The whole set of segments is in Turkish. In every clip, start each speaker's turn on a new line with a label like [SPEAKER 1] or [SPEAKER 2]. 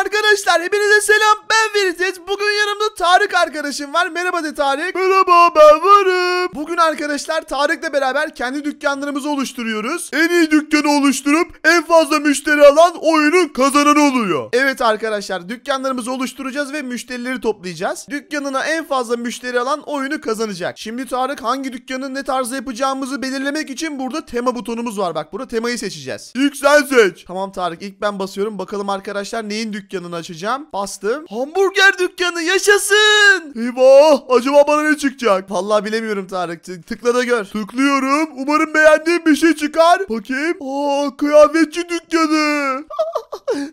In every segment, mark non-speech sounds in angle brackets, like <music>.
[SPEAKER 1] Arkadaşlar hepinize selam ben Verites. Bugün yanımda Tarık arkadaşım var. Merhaba de Tarık. Merhaba ben varım. Bugün arkadaşlar Tarık'la beraber kendi dükkanlarımızı oluşturuyoruz. En iyi dükkanı oluşturup en fazla müşteri alan oyunun kazananı oluyor. Evet arkadaşlar dükkanlarımızı oluşturacağız ve müşterileri toplayacağız. Dükkanına en fazla müşteri alan oyunu kazanacak. Şimdi Tarık hangi dükkanın ne tarzı yapacağımızı belirlemek için burada tema butonumuz var. Bak burada temayı seçeceğiz. İlk sen seç. Tamam Tarık ilk ben basıyorum. Bakalım arkadaşlar neyin dükkanı dükkanını açacağım. Bastım. Hamburger dükkanı yaşasın. Eyvah acaba bana ne çıkacak? Vallahi bilemiyorum Tarık. Tık, tıkla da gör. Tıklıyorum. Umarım beğendiğim bir şey çıkar. Bakayım. Aa kıyafetçi dükkanı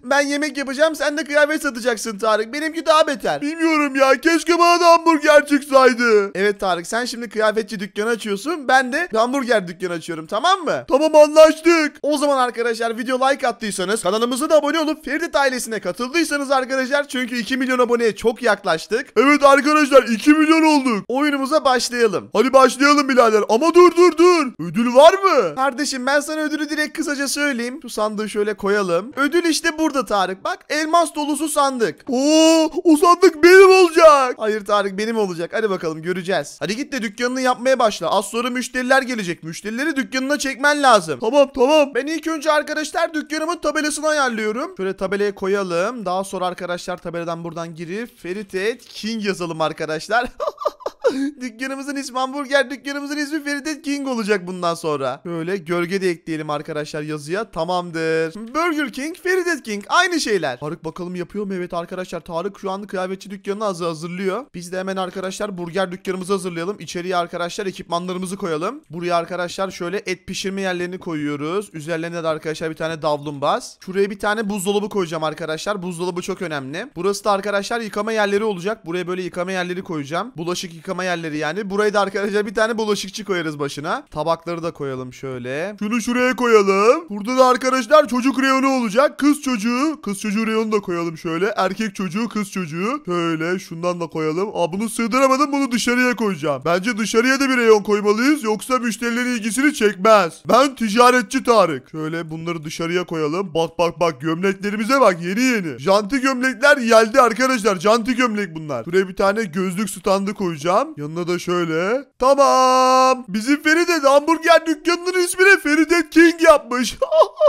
[SPEAKER 1] ben yemek yapacağım sen de kıyafet satacaksın Tarık. Benimki daha beter. Bilmiyorum ya keşke bana da hamburger çıksaydı. Evet Tarık sen şimdi kıyafetçi dükkanı açıyorsun. Ben de hamburger dükkanı açıyorum tamam mı? Tamam anlaştık. O zaman arkadaşlar video like attıysanız kanalımıza da abone olup Ferit ailesine katıldıysanız arkadaşlar çünkü 2 milyon aboneye çok yaklaştık. Evet arkadaşlar 2 milyon olduk. Oyunumuza başlayalım. Hadi başlayalım birader ama dur dur dur. Ödül var mı? Kardeşim ben sana ödülü direkt kısaca söyleyeyim. Şu sandığı şöyle koyalım. Ödül işte işte burada Tarık bak elmas dolusu sandık. Oo o sandık benim olacak. Hayır Tarık benim olacak. Hadi bakalım göreceğiz. Hadi git de dükkanını yapmaya başla. Az sonra müşteriler gelecek. Müşterileri dükkanına çekmen lazım. Tamam tamam. Ben ilk önce arkadaşlar dükkanımın tabelasını ayarlıyorum. Şöyle tabelaya koyalım. Daha sonra arkadaşlar tabeladan buradan girip Feritet King yazalım arkadaşlar. <laughs> <laughs> Dükkanımızın ismi hamburger, dükkanımızın ismi Feridet King olacak bundan sonra. Böyle gölge de ekleyelim arkadaşlar yazıya. Tamamdır. Burger King, Feridet King aynı şeyler. Tarık bakalım yapıyor mu? Evet arkadaşlar Tarık şu an kıyafetçi dükkanını hazır hazırlıyor. Biz de hemen arkadaşlar burger dükkanımızı hazırlayalım. İçeriye arkadaşlar ekipmanlarımızı koyalım. Buraya arkadaşlar şöyle et pişirme yerlerini koyuyoruz. Üzerlerine de arkadaşlar bir tane davlumbaz. Şuraya bir tane buzdolabı koyacağım arkadaşlar. Buzdolabı çok önemli. Burası da arkadaşlar yıkama yerleri olacak. Buraya böyle yıkama yerleri koyacağım. Bulaşık yıkama yıkama yerleri yani. Burayı da arkadaşlar bir tane bulaşıkçı koyarız başına. Tabakları da koyalım şöyle. Şunu şuraya koyalım. Burada da arkadaşlar çocuk reyonu olacak. Kız çocuğu. Kız çocuğu reyonu da koyalım şöyle. Erkek çocuğu, kız çocuğu. Şöyle şundan da koyalım. Aa bunu sığdıramadım. Bunu dışarıya koyacağım. Bence dışarıya da bir reyon koymalıyız. Yoksa müşterilerin ilgisini çekmez. Ben ticaretçi Tarık. Şöyle bunları dışarıya koyalım. Bak bak bak gömleklerimize bak yeni yeni. Janti gömlekler geldi arkadaşlar. Janti gömlek bunlar. Buraya bir tane gözlük standı koyacağım. Yanına da şöyle. Tamam. Bizim Feride hamburger dükkanının ismini Feride King yapmış.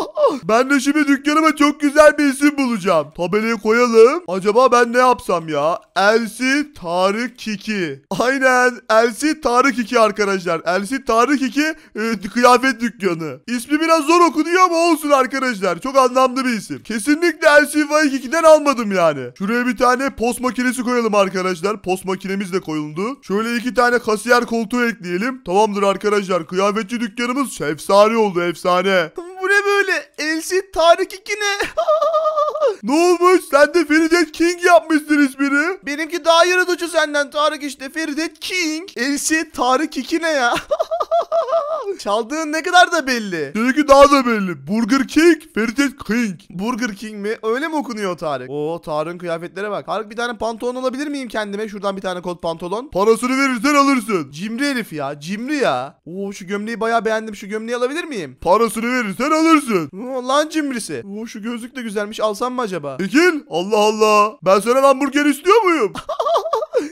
[SPEAKER 1] <laughs> ben de şimdi dükkanıma çok güzel bir isim bulacağım. Tabelayı koyalım. Acaba ben ne yapsam ya? Elsi Tarık Kiki. Aynen. Elsi Tarık Kiki arkadaşlar. Elsi Tarık Kiki e, kıyafet dükkanı. İsmi biraz zor okunuyor ama olsun arkadaşlar. Çok anlamlı bir isim. Kesinlikle Elsi Faik 2'den almadım yani. Şuraya bir tane post makinesi koyalım arkadaşlar. Post makinemiz de koyuldu. Şöyle iki tane kasiyer koltuğu ekleyelim. Tamamdır arkadaşlar. Kıyafetçi dükkanımız efsane oldu efsane. Bu ne böyle? Elsi Tarık 2 ne? <laughs> Ne olmuş? Sen de Feridet King yapmışsın ismini. Benimki daha yaratıcı senden Tarık işte. Feridet King. Elsi Tarık 2 ne ya? <laughs> Çaldığın ne kadar da belli. Seninki daha da belli. Burger King, Feridet King. Burger King mi? Öyle mi okunuyor Tarık? Oo Tarık'ın kıyafetlere bak. Tarık bir tane pantolon alabilir miyim kendime? Şuradan bir tane kot pantolon. Parasını verirsen alırsın. Cimri herif ya. Cimri ya. Oo şu gömleği bayağı beğendim. Şu gömleği alabilir miyim? Parasını verirsen alırsın. Oo, lan cimrisi. Oo şu gözlük de güzelmiş. Alsam mı mı acaba? Çekil. Allah Allah. Ben sana hamburger istiyor muyum? <laughs>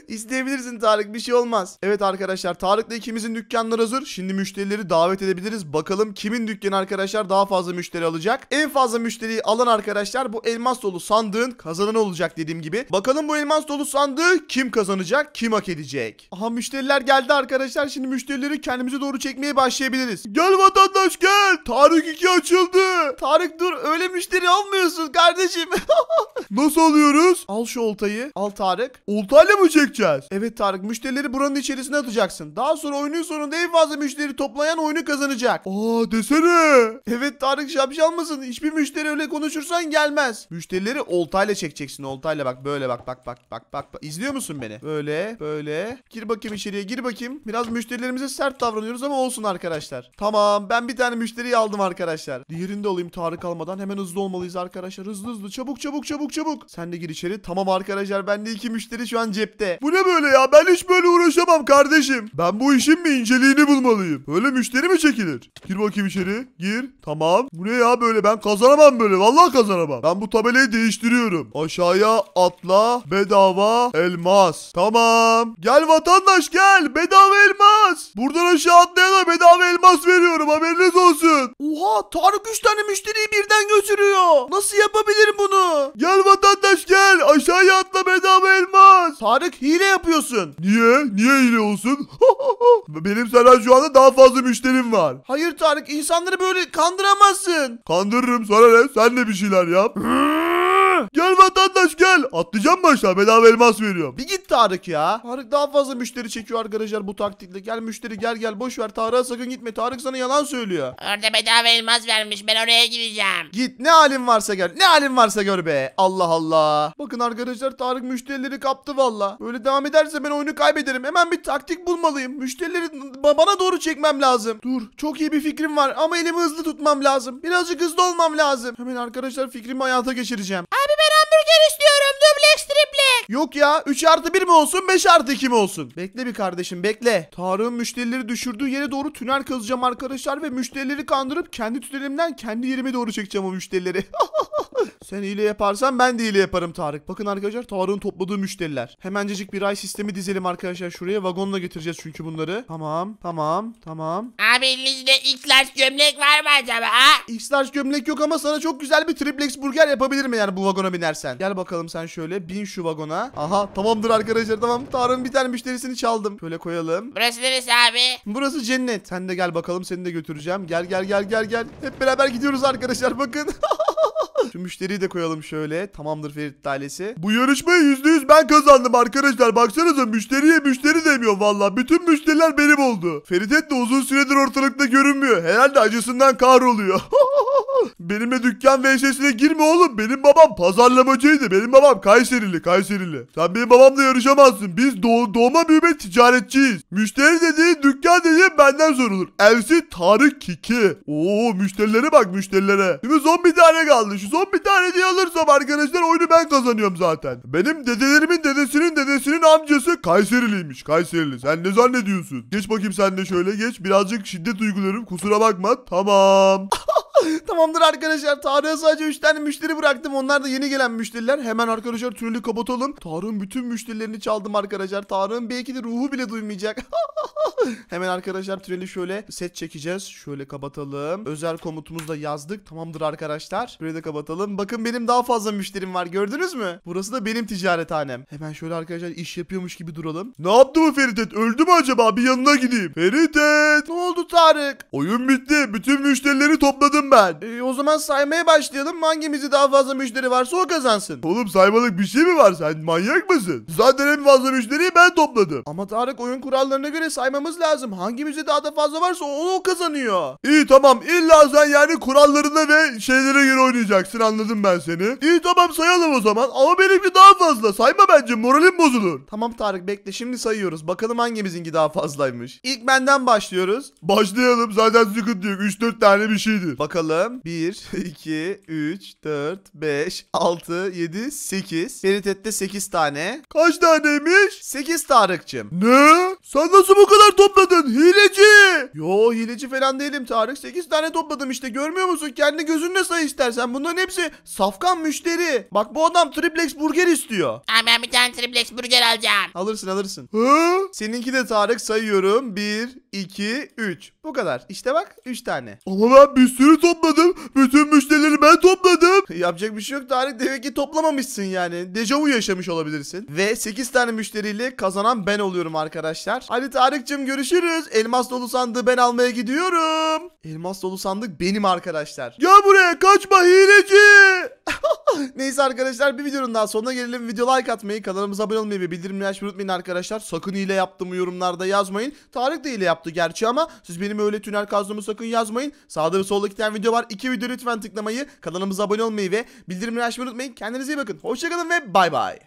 [SPEAKER 1] İsteyebilirsin Tarık bir şey olmaz. Evet arkadaşlar Tarık'la ikimizin dükkanları hazır. Şimdi müşterileri davet edebiliriz. Bakalım kimin dükkanı arkadaşlar daha fazla müşteri alacak. En fazla müşteriyi alan arkadaşlar bu elmas dolu sandığın kazananı olacak dediğim gibi. Bakalım bu elmas dolu sandığı kim kazanacak kim hak edecek. Aha müşteriler geldi arkadaşlar. Şimdi müşterileri kendimize doğru çekmeye başlayabiliriz. Gel vatandaş gel. Tarık 2 açıldı. Tarık dur öyle müşteri almıyorsun kardeşim. <laughs> Nasıl alıyoruz? Al şu oltayı. Al Tarık. Oltayla mı çekeceğiz? edeceğiz. Evet Tarık müşterileri buranın içerisine atacaksın. Daha sonra oyunun sonunda en fazla müşteri toplayan oyunu kazanacak. Aa desene. Evet Tarık şapşal mısın? Hiçbir müşteri öyle konuşursan gelmez. Müşterileri oltayla çekeceksin. Oltayla bak böyle bak bak bak bak bak. İzliyor musun beni? Böyle böyle. Gir bakayım içeriye gir bakayım. Biraz müşterilerimize sert davranıyoruz ama olsun arkadaşlar. Tamam ben bir tane müşteriyi aldım arkadaşlar. Diğerinde olayım Tarık almadan. Hemen hızlı olmalıyız arkadaşlar. Hızlı hızlı çabuk çabuk çabuk çabuk. Sen de gir içeri. Tamam arkadaşlar ben de iki müşteri şu an cepte. Bu ne böyle ya? Ben hiç böyle uğraşamam kardeşim. Ben bu işin mi inceliğini bulmalıyım. Böyle müşteri mi çekilir? Gir bakayım içeri. Gir. Tamam. Bu ne ya böyle? Ben kazanamam böyle. Vallahi kazanamam. Ben bu tabelayı değiştiriyorum. Aşağıya atla. Bedava elmas. Tamam. Gel vatandaş gel. Bedava elmas. Buradan aşağı atlayana bedava elmas veriyorum. Haberiniz olsun. Oha Tarık 3 tane müşteriyi birden götürüyor. Nasıl yapabilirim bunu? Gel vatandaş gel. Aşağıya atla bedava elmas. Tarık hile hile yapıyorsun. Niye? Niye hile olsun? <laughs> Benim senden şu anda daha fazla müşterim var. Hayır Tarık insanları böyle kandıramazsın. Kandırırım sana ne? Sen de bir şeyler yap. <laughs> vatandaş gel. Atlayacağım mı aşağı? Bedava elmas veriyorum. Bir git Tarık ya. Tarık daha fazla müşteri çekiyor arkadaşlar bu taktikle. Gel müşteri gel gel. Boş ver Tarık'a sakın gitme. Tarık sana yalan söylüyor. Orada bedava elmas vermiş. Ben oraya gireceğim. Git ne halin varsa gör. Ne halin varsa gör be. Allah Allah. Bakın arkadaşlar Tarık müşterileri kaptı valla. Böyle devam ederse ben oyunu kaybederim. Hemen bir taktik bulmalıyım. Müşterileri bana doğru çekmem lazım. Dur çok iyi bir fikrim var ama elimi hızlı tutmam lazım. Birazcık hızlı olmam lazım. Hemen arkadaşlar fikrimi hayata geçireceğim. triple, triple. Yok ya 3 artı 1 mi olsun 5 artı 2 mi olsun? Bekle bir kardeşim bekle. Tarık'ın müşterileri düşürdüğü yere doğru tünel kazacağım arkadaşlar ve müşterileri kandırıp kendi tünelimden kendi yerime doğru çekeceğim o müşterileri. <laughs> Sen hile yaparsan ben de hile yaparım Tarık. Bakın arkadaşlar Tarık'ın topladığı müşteriler. Hemencecik bir ay sistemi dizelim arkadaşlar şuraya. Vagonla getireceğiz çünkü bunları. Tamam tamam tamam. Abi elinizde X-Large gömlek var mı acaba? X-Large gömlek yok ama sana çok güzel bir triplex burger yapabilir mi yani bu vagona binersen. Gel bakalım sen şöyle bin şu vagona. Aha tamamdır arkadaşlar tamam. tarım bir tane müşterisini çaldım. Şöyle koyalım. Burası neresi abi? Burası cennet. Sen de gel bakalım seni de götüreceğim. Gel gel gel gel gel. Hep beraber gidiyoruz arkadaşlar bakın. <laughs> Şu müşteriyi de koyalım şöyle. Tamamdır Ferit ailesi. Bu yarışmayı yüz ben kazandım arkadaşlar. Baksanıza müşteriye müşteri demiyor valla. Bütün müşteriler benim oldu. Ferit de uzun süredir ortalıkta görünmüyor. Herhalde acısından kahroluyor. <laughs> Benimle dükkan VS'sine girme oğlum. Benim babam pazarlamacıydı. Benim babam Kayserili, Kayserili. Sen benim babamla yarışamazsın. Biz doğ doğma büyüme ticaretçiyiz. Müşteri dediğin dükkan dediğin benden sorulur. Elsi Tarık Kiki. Oo müşterilere bak müşterilere. Şimdi son bir tane kaldı. Şu son bir tane diye alırsam arkadaşlar oyunu ben kazanıyorum zaten. Benim dedelerimin dedesinin dedesinin amcası Kayseriliymiş. Kayserili. Sen ne zannediyorsun? Geç bakayım sen de şöyle geç. Birazcık şiddet duygularım. Kusura bakma. Tamam. <laughs> <laughs> Tamamdır arkadaşlar. Tarık'a sadece 3 tane müşteri bıraktım. Onlar da yeni gelen müşteriler. Hemen arkadaşlar tüneli kapatalım. Tarık'ın bütün müşterilerini çaldım arkadaşlar. Tarık'ın belki de ruhu bile duymayacak. <laughs> Hemen arkadaşlar tüneli şöyle set çekeceğiz. Şöyle kapatalım. Özel komutumuzu da yazdık. Tamamdır arkadaşlar. Burayı da kapatalım. Bakın benim daha fazla müşterim var. Gördünüz mü? Burası da benim ticarethanem. Hemen şöyle arkadaşlar iş yapıyormuş gibi duralım. Ne yaptı bu Feridet? Öldü mü acaba? Bir yanına gideyim. Feridet! Ne oldu Tarık? Oyun bitti. Bütün müşterileri topladım ben. E, o zaman saymaya başlayalım. Hangimizi daha fazla müşteri varsa o kazansın. Oğlum saymalık bir şey mi var? Sen manyak mısın? Zaten en fazla müşteriyi ben topladım. Ama Tarık oyun kurallarına göre saymamız lazım. Hangimizi daha da fazla varsa o, o kazanıyor. İyi tamam. İlla sen yani kurallarına ve şeylere göre oynayacaksın. Anladım ben seni. İyi tamam sayalım o zaman. Ama benimki daha fazla. Sayma bence. Moralim bozulur. Tamam Tarık bekle. Şimdi sayıyoruz. Bakalım hangimizinki daha fazlaymış. İlk benden başlıyoruz. Başlayalım. Zaten sıkıntı yok. 3-4 tane bir şeydir. Bakalım bakalım. 1, 2, 3, 4, 5, 6, 7, 8. Feritette 8 tane. Kaç taneymiş? 8 Tarık'cığım. Ne? Sen nasıl bu kadar topladın hileci? Yo hileci falan değilim Tarık. 8 tane topladım işte görmüyor musun? Kendi gözünle say istersen. Bunların hepsi safkan müşteri. Bak bu adam triplex burger istiyor. Abi ben bir tane triplex burger alacağım. Alırsın alırsın. Hı? Seninki de Tarık sayıyorum. 1, 2, 3. Bu kadar. İşte bak 3 tane. Ama ben bir sürü topladım. Yapacak bir şey yok. Tarık demek ki toplamamışsın yani. Dejavu yaşamış olabilirsin. Ve 8 tane müşteriyle kazanan ben oluyorum arkadaşlar. Hadi Tarık'cığım görüşürüz. Elmas dolu sandığı ben almaya gidiyorum. Elmas dolu sandık benim arkadaşlar. Gel buraya kaçma hileci. <laughs> Neyse arkadaşlar bir videonun daha sonuna gelelim. Video like atmayı, kanalımıza abone olmayı ve bildirimleri açmayı unutmayın arkadaşlar. Sakın hile yaptım yorumlarda yazmayın. Tarık da hile yaptı gerçi ama siz benim öyle tünel kazdığımı sakın yazmayın. Sağda ve solda iki tane video var. İki video lütfen tıklamayı, kanalımıza abone olmayı ve bildirimleri açmayı unutmayın. Kendinize iyi bakın. Hoşçakalın ve bay bay.